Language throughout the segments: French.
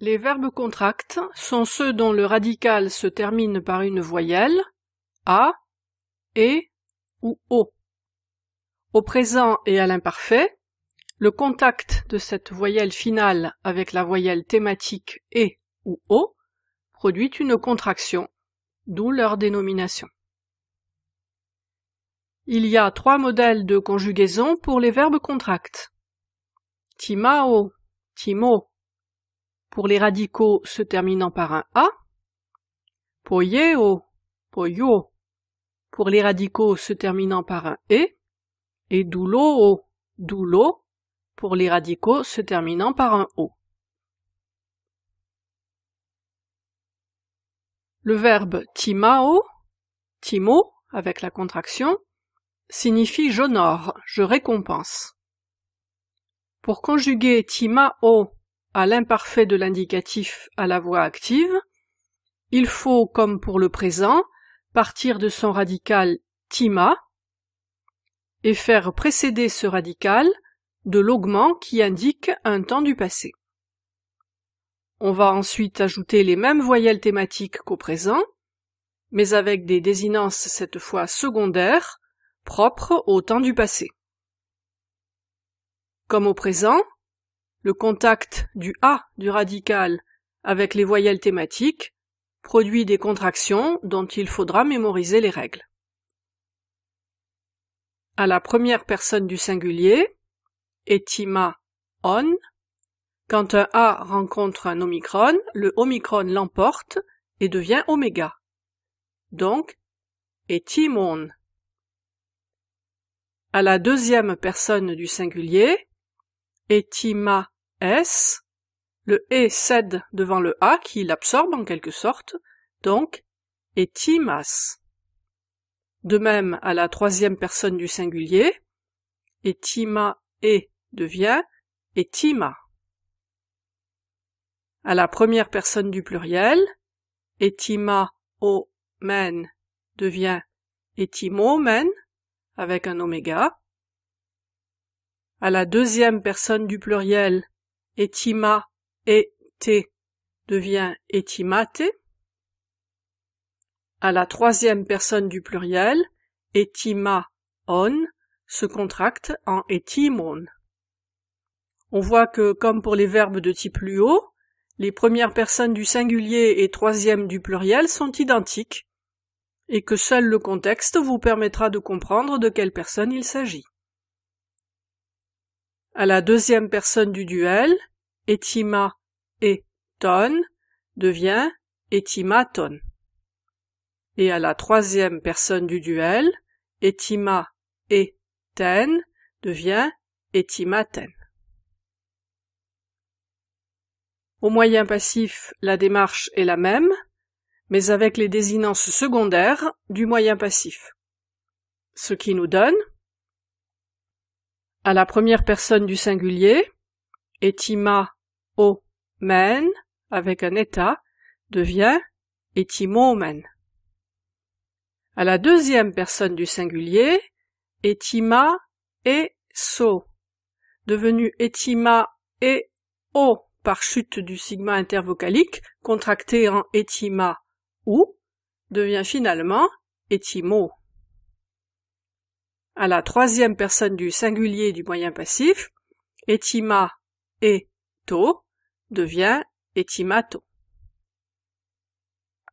Les verbes contractes sont ceux dont le radical se termine par une voyelle, a, e ou o. Au présent et à l'imparfait, le contact de cette voyelle finale avec la voyelle thématique e ou o produit une contraction, d'où leur dénomination. Il y a trois modèles de conjugaison pour les verbes contractes Timao, timo pour les radicaux se terminant par un A, poyeo, poyo, pour les radicaux se terminant par un E, et doulo, doulo, pour les radicaux se terminant par un O. Le verbe timao, timo, avec la contraction, signifie j'honore, je récompense. Pour conjuguer timao à l'imparfait de l'indicatif à la voix active, il faut, comme pour le présent, partir de son radical tima et faire précéder ce radical de l'augment qui indique un temps du passé. On va ensuite ajouter les mêmes voyelles thématiques qu'au présent, mais avec des désinences cette fois secondaires, propres au temps du passé. Comme au présent, le contact du A du radical avec les voyelles thématiques produit des contractions dont il faudra mémoriser les règles. À la première personne du singulier, etima on, quand un A rencontre un omicron, le omicron l'emporte et devient oméga. Donc, etimon. À la deuxième personne du singulier, etima le E cède devant le A qui l'absorbe en quelque sorte, donc etimas. De même à la troisième personne du singulier, etima e devient etima. À la première personne du pluriel, etima o men devient men avec un oméga. À la deuxième personne du pluriel, Etima et devient etimate. À la troisième personne du pluriel, etima on se contracte en etimon. On voit que, comme pour les verbes de type luo, les premières personnes du singulier et troisième du pluriel sont identiques, et que seul le contexte vous permettra de comprendre de quelle personne il s'agit à la deuxième personne du duel, etima et ton devient etimaton. Et à la troisième personne du duel, etima et ten devient etimaten. Au moyen passif, la démarche est la même, mais avec les désinences secondaires du moyen passif. Ce qui nous donne à la première personne du singulier, etima o men avec un état devient étimo-men. À la deuxième personne du singulier, etima e so, devenu etima e o par chute du sigma intervocalique, contracté en etima ou, devient finalement etimo à la troisième personne du singulier du moyen passif, etima et to devient etimato.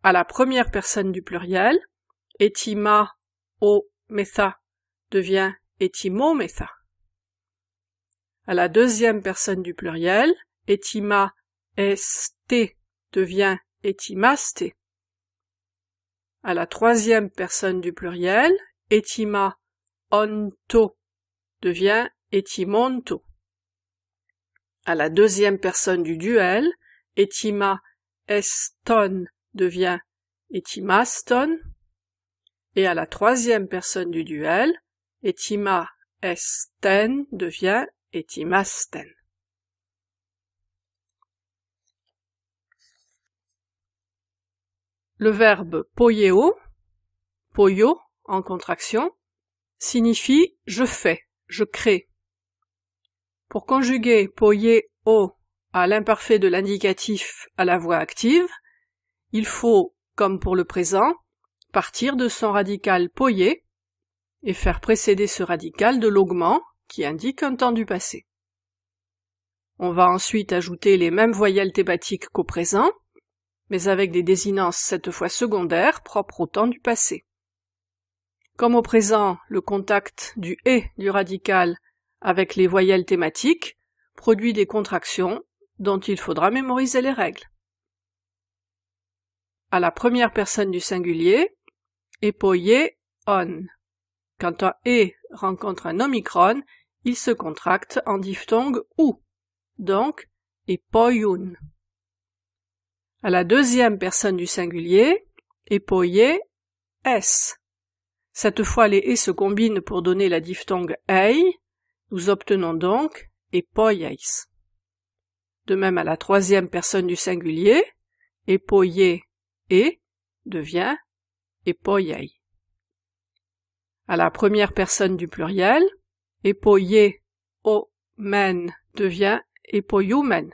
À la première personne du pluriel, etima o metha devient etimo metha. À la deuxième personne du pluriel, etima est devient etimaste. À la troisième personne du pluriel, etima onto devient etimonto. À la deuxième personne du duel, etima eston devient etimaston. Et à la troisième personne du duel, etima esten devient etimasten. Le verbe poyeo, poyo en contraction, signifie je fais, je crée. Pour conjuguer poyer o à l'imparfait de l'indicatif à la voix active, il faut, comme pour le présent, partir de son radical poyer et faire précéder ce radical de l'augment qui indique un temps du passé. On va ensuite ajouter les mêmes voyelles thématiques qu'au présent, mais avec des désinences cette fois secondaires propres au temps du passé. Comme au présent, le contact du et du radical avec les voyelles thématiques produit des contractions dont il faudra mémoriser les règles. À la première personne du singulier, époyé on. Quand un e rencontre un omicron, il se contracte en diphtongue ou, donc epoyun. À la deuxième personne du singulier, époyé s. Cette fois, les e » se combinent pour donner la diphtongue ei. Nous obtenons donc epoyeis. De même à la troisième personne du singulier, epoye e devient epoyei. À la première personne du pluriel, epoye o men devient epoyoumen.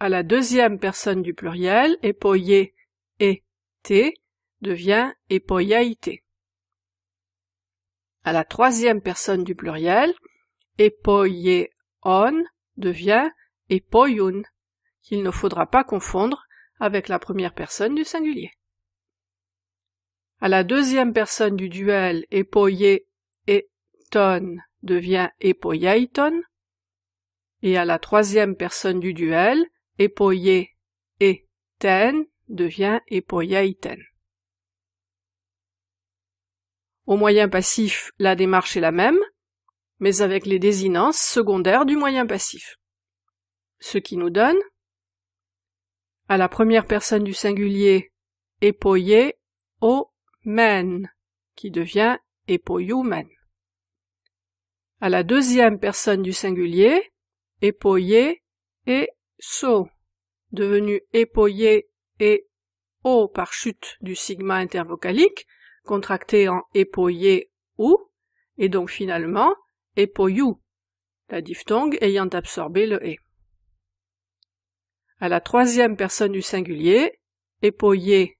À la deuxième personne du pluriel, epoye et t devient époiaïté. À la troisième personne du pluriel, on devient époyoun, qu'il ne faudra pas confondre avec la première personne du singulier. À la deuxième personne du duel, époyé eton devient époyaiton, et à la troisième personne du duel, et ten devient époyaiten. Au moyen passif, la démarche est la même, mais avec les désinences secondaires du moyen passif. Ce qui nous donne, à la première personne du singulier, époyé au men, qui devient époyoumen. À la deuxième personne du singulier, époyer et so, devenu époyer et o par chute du sigma intervocalique, contracté en époyé ou, et donc finalement époyou, la diphtongue ayant absorbé le et. À la troisième personne du singulier, époyé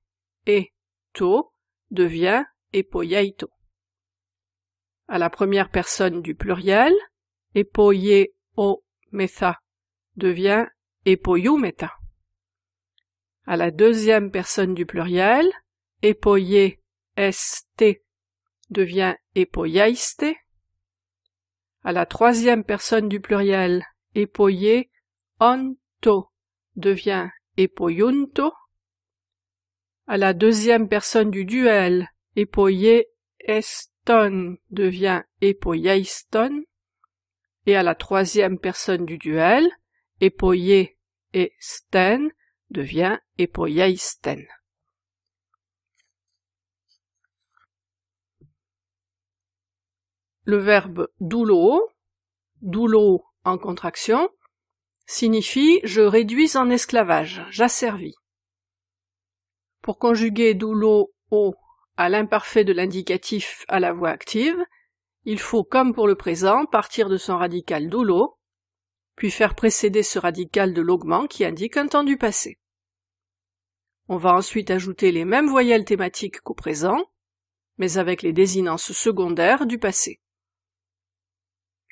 et to devient époyaito À la première personne du pluriel, époyé o meta devient époyou meta. À la deuxième personne du pluriel, époyé st devient époiaiste. À la troisième personne du pluriel, Epoyé onto devient époyunto. À la deuxième personne du duel, époye eston devient Epoyiston Et à la troisième personne du duel, Epoyé esten devient époyaisten. le verbe doulo, doulo en contraction, signifie je réduis en esclavage, j'asservis. Pour conjuguer doulo o à l'imparfait de l'indicatif à la voix active, il faut, comme pour le présent, partir de son radical doulo, puis faire précéder ce radical de l'augment qui indique un temps du passé. On va ensuite ajouter les mêmes voyelles thématiques qu'au présent, mais avec les désinences secondaires du passé.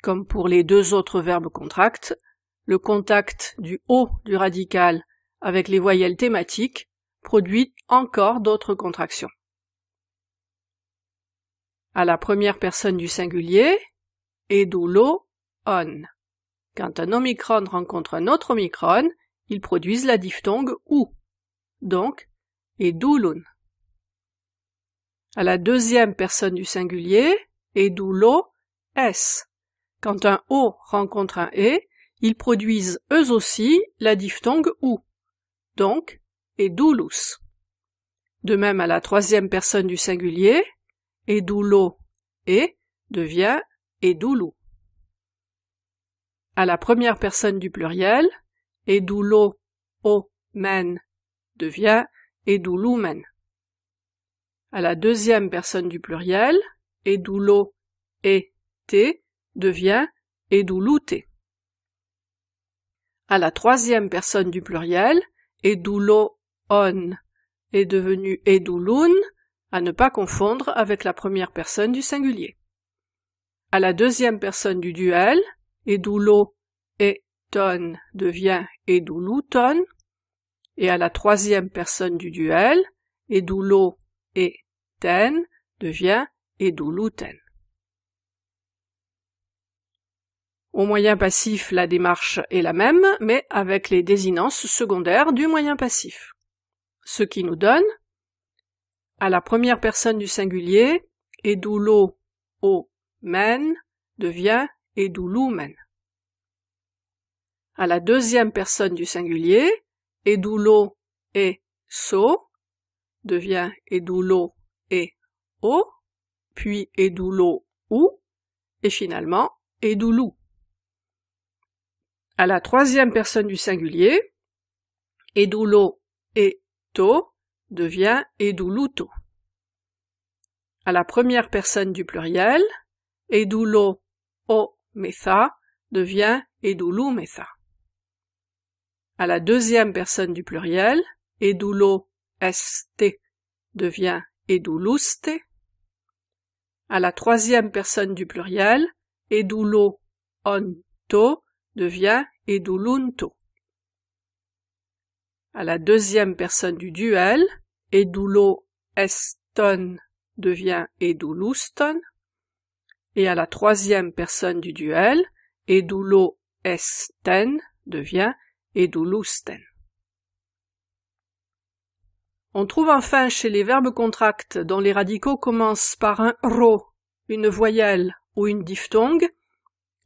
Comme pour les deux autres verbes contractes, le contact du o » du radical avec les voyelles thématiques produit encore d'autres contractions. À la première personne du singulier, edulo, on. Quand un omicron rencontre un autre omicron, ils produisent la diphtongue ou. Donc, edulun. À la deuxième personne du singulier, edulo, s. Quand un O rencontre un E, ils produisent eux aussi la diphtongue OU, donc edulus. De même à la troisième personne du singulier, edulo et devient edulu. À la première personne du pluriel, edoulo, o men devient edouloumen. À la deuxième personne du pluriel, edoulo, et devient edulute. À la troisième personne du pluriel, édoulo on est devenu edulun, à ne pas confondre avec la première personne du singulier. À la deuxième personne du duel, edulo et ton devient eduluton, et à la troisième personne du duel, edulo et ten devient Au moyen passif, la démarche est la même, mais avec les désinences secondaires du moyen passif. Ce qui nous donne, à la première personne du singulier, edulo o, men, devient, et À la deuxième personne du singulier, edulo e so, devient, edulo e o, puis, Edulo-u, ou, et finalement, et à la troisième personne du singulier, edulo eto devient eduluto. À la première personne du pluriel, edulo o metha devient edulu metha. À la deuxième personne du pluriel, edulo st devient eduluste. À la troisième personne du pluriel, edulo onto devient EDULUNTO. À la deuxième personne du duel, edulo eston devient eduluston. Et à la troisième personne du duel, edulo esten devient edulusten. On trouve enfin chez les verbes contractes dont les radicaux commencent par un ro, une voyelle ou une diphtongue,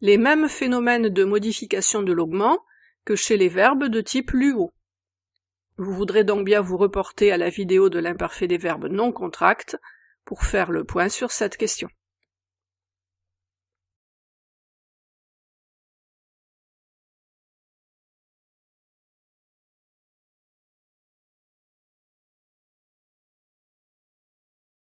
les mêmes phénomènes de modification de l'augment que chez les verbes de type luo. Vous voudrez donc bien vous reporter à la vidéo de l'imparfait des verbes non contractes pour faire le point sur cette question.